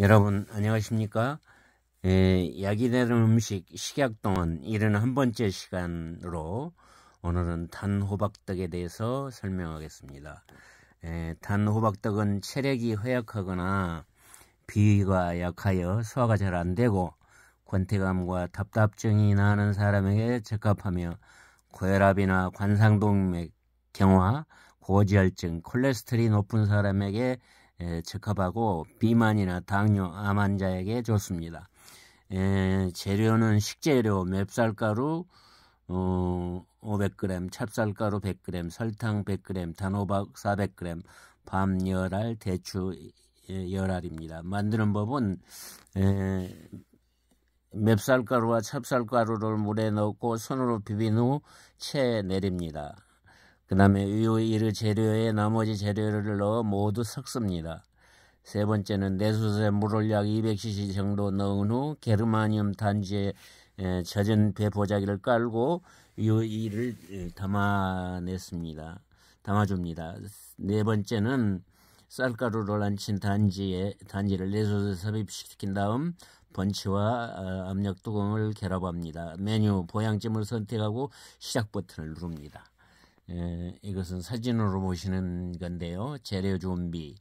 여러분 안녕하십니까? 에, 약이 되는 음식 식약동은 이른 한 번째 시간으로 오늘은 단호박떡에 대해서 설명하겠습니다. 에, 예, 단호박떡은 체력이 허약하거나 비위가 약하여 소화가 잘 안되고 권태감과 답답증이 나는 사람에게 적합하며 고혈압이나 관상동맥 경화, 고지혈증, 콜레스테롤이 높은 사람에게 에, 예, 적합하고 비만이나 당뇨, 암 환자에게 좋습니다. 에, 예, 재료는 식재료, 맵쌀가루 어, 500g, 찹쌀가루 100g, 설탕 100g, 단호박 400g, 밤 열알, 대추 열알입니다. 만드는 법은 에, 예, 맵쌀가루와 찹쌀가루를 물에 넣고 손으로 비빈 후 체에 내립니다. 그 다음에 위의 이르 재료에 나머지 재료를 넣어 모두 섞습니다. 세 번째는 내수에 물을 약 200cc 정도 넣은 후 게르마늄 단지에 젖은 배보자기를 깔고 유이를 담아냈습니다. 담아줍니다. 네 번째는 쌀가루를 안친 단지에 단지를 내수에 섭입시킨 다음 번치와 어, 압력 뚜껑을 결합합니다. 메뉴 보양찜을 선택하고 시작 버튼을 누릅니다. 예, 이것은 사진으로 보시는 건데요. 재료 준비,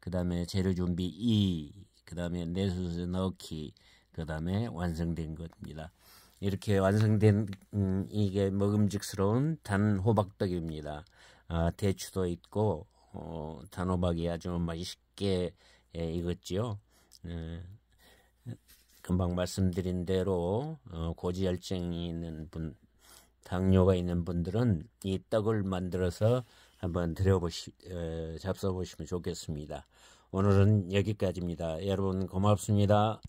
그 다음에 재료 준비 2, 그 다음에 내수수 넣기, 그 다음에 완성된 겁니다. 이렇게 완성된 음, 이게 먹음직스러운 단 호박떡입니다. 아, 대추도 있고 어, 단호박이 아주 맛있게 예, 익었지요. 예, 금방 말씀드린 대로 어, 고지혈증이 있는 분 당뇨가 있는 분들은 이 떡을 만들어서 한번 드려보시, 잡숴보시면 좋겠습니다. 오늘은 여기까지입니다. 여러분 고맙습니다.